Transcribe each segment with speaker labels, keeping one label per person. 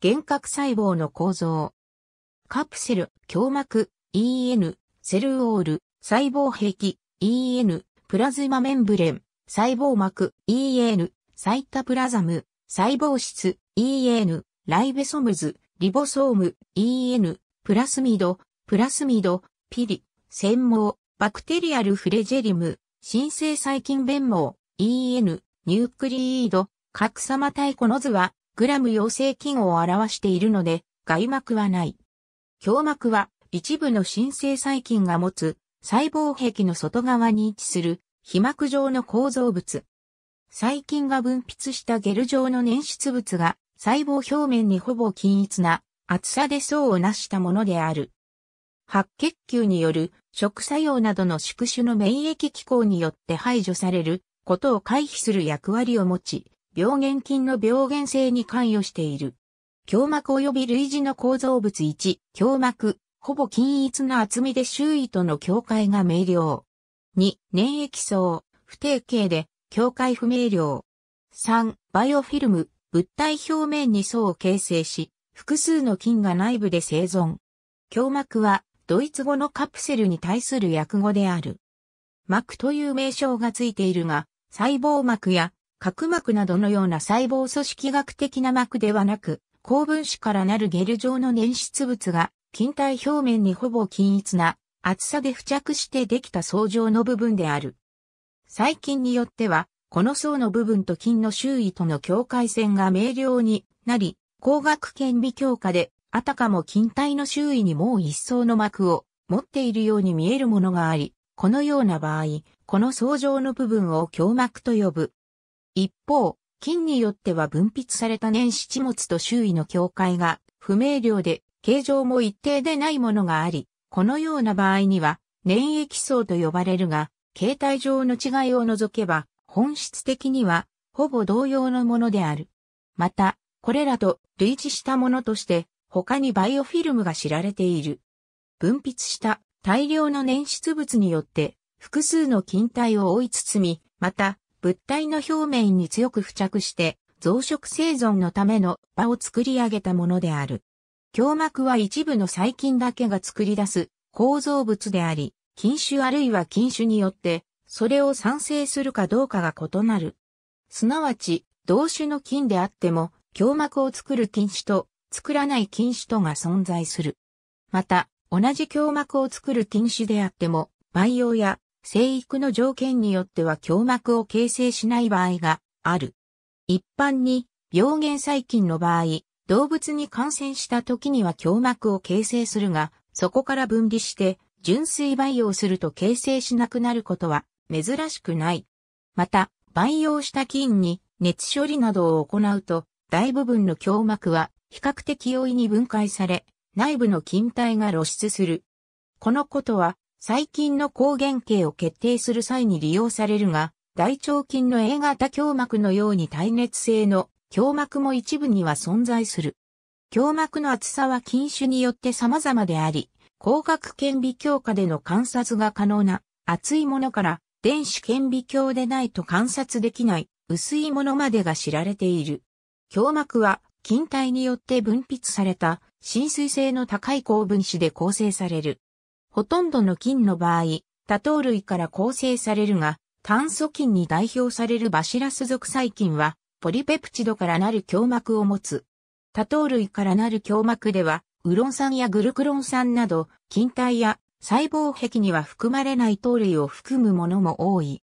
Speaker 1: 幻覚細胞の構造。カプセル、胸膜、EN、セルオール、細胞壁、EN、プラズマメンブレン、細胞膜、EN、サイタプラザム、細胞質、EN、ライベソムズ、リボソーム、EN、プラスミド、プラスミド、ピリ、繊毛、バクテリアルフレジェリム、新生細菌弁毛、EN、ニュークリード、核様体この図は、グラム陽性菌を表しているので、外膜はない。胸膜は一部の新生細菌が持つ細胞壁の外側に位置する皮膜状の構造物。細菌が分泌したゲル状の粘出物が細胞表面にほぼ均一な厚さで層を成したものである。白血球による食作用などの宿主の免疫機構によって排除されることを回避する役割を持ち、病原菌の病原性に関与している。胸膜及び類似の構造物1、胸膜、ほぼ均一な厚みで周囲との境界が明瞭。2、粘液層、不定形で、境界不明瞭。3、バイオフィルム、物体表面に層を形成し、複数の菌が内部で生存。胸膜は、ドイツ語のカプセルに対する訳語である。膜という名称がついているが、細胞膜や角膜などのような細胞組織学的な膜ではなく、高分子からなるゲル状の粘出物が、筋体表面にほぼ均一な厚さで付着してできた層状の部分である。細菌によっては、この層の部分と菌の周囲との境界線が明瞭になり、光学顕微鏡下で、あたかも筋体の周囲にもう一層の膜を持っているように見えるものがあり、このような場合、この層状の部分を胸膜と呼ぶ。一方、菌によっては分泌された粘質物と周囲の境界が不明瞭で形状も一定でないものがあり、このような場合には粘液層と呼ばれるが、形態上の違いを除けば本質的にはほぼ同様のものである。また、これらと類似したものとして他にバイオフィルムが知られている。分泌した大量の粘出物によって複数の菌体を覆い包み、また物体の表面に強く付着して増殖生存のための場を作り上げたものである。胸膜は一部の細菌だけが作り出す構造物であり、菌種あるいは菌種によってそれを産生するかどうかが異なる。すなわち、同種の菌であっても、胸膜を作る菌種と作らない菌種とが存在する。また、同じ胸膜を作る菌種であっても、培養や生育の条件によっては胸膜を形成しない場合がある。一般に病原細菌の場合、動物に感染した時には胸膜を形成するが、そこから分離して純粋培養すると形成しなくなることは珍しくない。また、培養した菌に熱処理などを行うと、大部分の胸膜は比較的容易に分解され、内部の菌体が露出する。このことは細菌の抗原系を決定する際に利用されるが、大腸菌の A 型胸膜のように耐熱性の胸膜も一部には存在する。胸膜の厚さは菌種によって様々であり、光学顕微鏡下での観察が可能な厚いものから電子顕微鏡でないと観察できない薄いものまでが知られている。胸膜は菌体によって分泌された浸水性の高い高分子で構成される。ほとんどの菌の場合、多糖類から構成されるが、炭素菌に代表されるバシラス属細菌は、ポリペプチドからなる胸膜を持つ。多糖類からなる胸膜では、ウロン酸やグルクロン酸など、菌体や細胞壁には含まれない糖類を含むものも多い。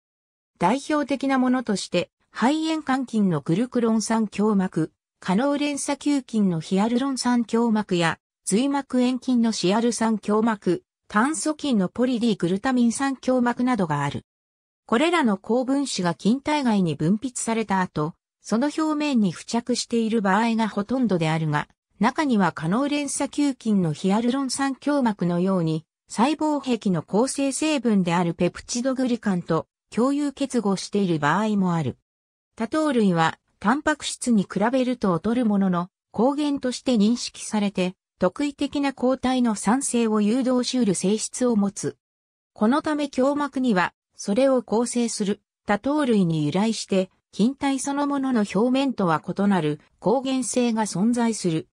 Speaker 1: 代表的なものとして、肺炎肝菌のグルクロン酸胸膜、可能連鎖球菌のヒアルロン酸胸膜や、髄膜炎菌のシアル酸胸膜、炭素菌のポリディグルタミン酸強膜などがある。これらの高分子が菌体外に分泌された後、その表面に付着している場合がほとんどであるが、中には可能連鎖球菌のヒアルロン酸強膜のように、細胞壁の構成成分であるペプチドグリカンと共有結合している場合もある。多糖類は、タンパク質に比べると劣るものの、抗原として認識されて、特異的な抗体の酸性を誘導しうる性質を持つ。このため胸膜には、それを構成する多糖類に由来して、菌体そのものの表面とは異なる抗原性が存在する。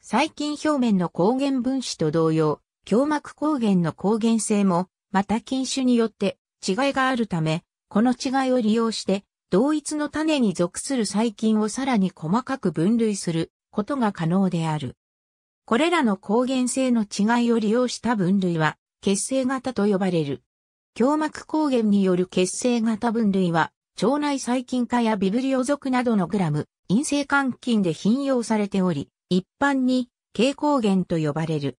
Speaker 1: 細菌表面の抗原分子と同様、胸膜抗原の抗原性も、また菌種によって違いがあるため、この違いを利用して、同一の種に属する細菌をさらに細かく分類することが可能である。これらの抗原性の違いを利用した分類は、血清型と呼ばれる。胸膜抗原による血清型分類は、腸内細菌化やビブリオ属などのグラム、陰性肝菌で頻用されており、一般に、蛍抗原と呼ばれる。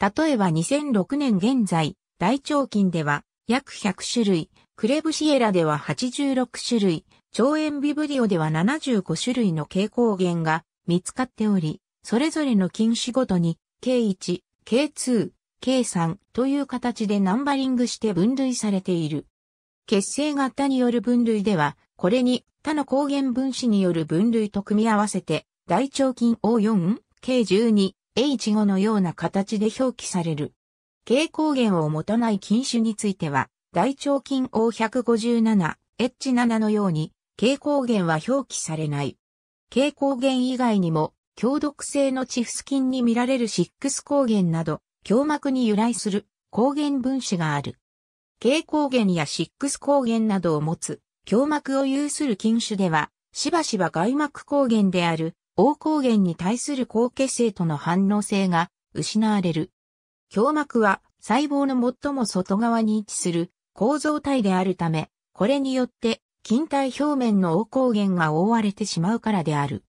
Speaker 1: 例えば2006年現在、大腸菌では約100種類、クレブシエラでは86種類、腸炎ビブリオでは75種類の蛍抗原が見つかっており、それぞれの禁止ごとに、K1、K2、K3 という形でナンバリングして分類されている。結成型による分類では、これに他の抗原分子による分類と組み合わせて、大腸菌 O4、K12、H5 のような形で表記される。軽抗原を持たない菌種については、大腸菌 O157、H7 のように、軽抗原は表記されない。軽抗原以外にも、強毒性のチフス菌に見られるシックス抗原など、強膜に由来する抗原分子がある。軽抗原やシックス抗原などを持つ、強膜を有する菌種では、しばしば外膜抗原である、黄抗原に対する高血性との反応性が失われる。強膜は細胞の最も外側に位置する構造体であるため、これによって、菌体表面の黄抗原が覆われてしまうからである。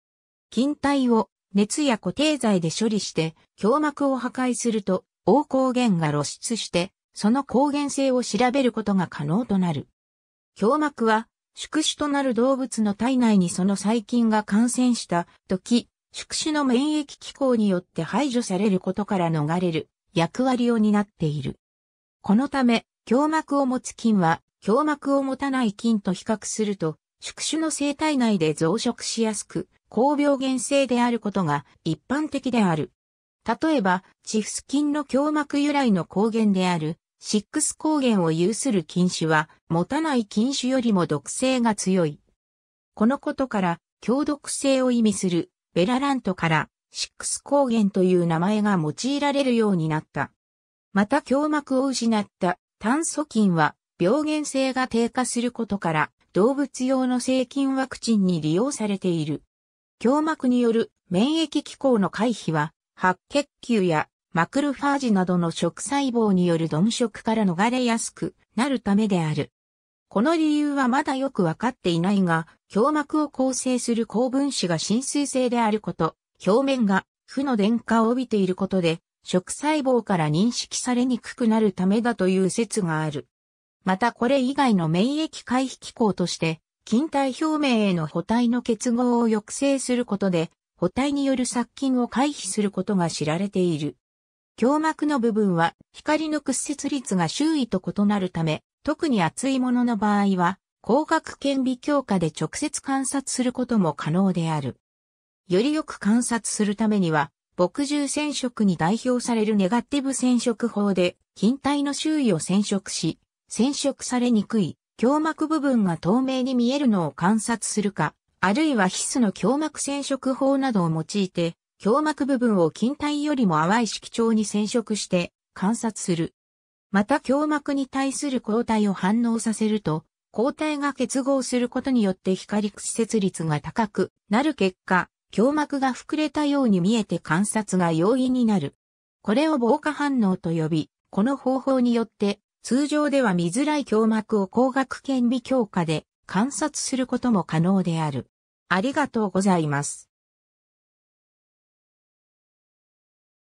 Speaker 1: 菌体を熱や固定剤で処理して、胸膜を破壊すると、黄抗原が露出して、その抗原性を調べることが可能となる。胸膜は、宿主となる動物の体内にその細菌が感染した時、宿主の免疫機構によって排除されることから逃れる役割を担っている。このため、胸膜を持つ菌は、胸膜を持たない菌と比較すると、宿主の生体内で増殖しやすく、高病原性であることが一般的である。例えば、チフス菌の胸膜由来の抗原である、シックス抗原を有する菌種は、持たない菌種よりも毒性が強い。このことから、強毒性を意味する、ベララントから、シックス抗原という名前が用いられるようになった。また、胸膜を失った炭素菌は、病原性が低下することから、動物用の製菌ワクチンに利用されている。胸膜による免疫機構の回避は、白血球やマクロファージなどの食細胞による鈍食から逃れやすくなるためである。この理由はまだよくわかっていないが、胸膜を構成する高分子が浸水性であること、表面が負の電荷を帯びていることで、食細胞から認識されにくくなるためだという説がある。またこれ以外の免疫回避機構として、筋体表面への補体の結合を抑制することで、補体による殺菌を回避することが知られている。胸膜の部分は光の屈折率が周囲と異なるため、特に厚いものの場合は、光学顕微鏡下で直接観察することも可能である。よりよく観察するためには、墨汁染色に代表されるネガティブ染色法で、筋体の周囲を染色し、染色されにくい胸膜部分が透明に見えるのを観察するか、あるいは必須の胸膜染色法などを用いて、胸膜部分を近体よりも淡い色調に染色して観察する。また胸膜に対する抗体を反応させると、抗体が結合することによって光屈折率が高くなる結果、胸膜が膨れたように見えて観察が容易になる。これを防火反応と呼び、この方法によって通常では見づらい胸膜を光学顕微鏡下で観察することも可能である。ありがとうございます。